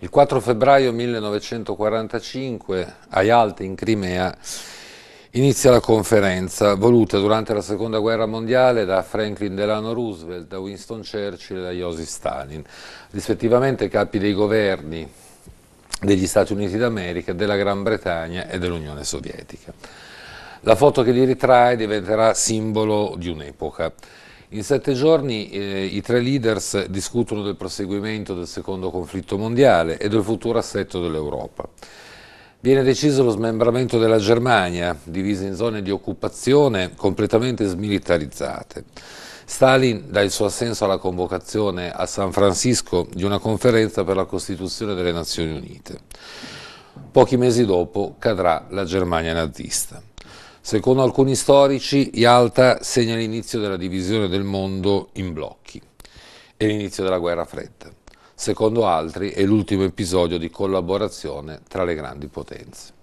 Il 4 febbraio 1945 a Yalta in Crimea inizia la conferenza voluta durante la seconda guerra mondiale da Franklin Delano Roosevelt, da Winston Churchill e da Joseph Stalin, rispettivamente capi dei governi degli Stati Uniti d'America, della Gran Bretagna e dell'Unione Sovietica. La foto che li ritrae diventerà simbolo di un'epoca. In sette giorni eh, i tre leaders discutono del proseguimento del secondo conflitto mondiale e del futuro assetto dell'Europa. Viene deciso lo smembramento della Germania, divisa in zone di occupazione completamente smilitarizzate. Stalin dà il suo assenso alla convocazione a San Francisco di una conferenza per la Costituzione delle Nazioni Unite. Pochi mesi dopo cadrà la Germania nazista. Secondo alcuni storici, Yalta segna l'inizio della divisione del mondo in blocchi e l'inizio della guerra fredda. Secondo altri, è l'ultimo episodio di collaborazione tra le grandi potenze.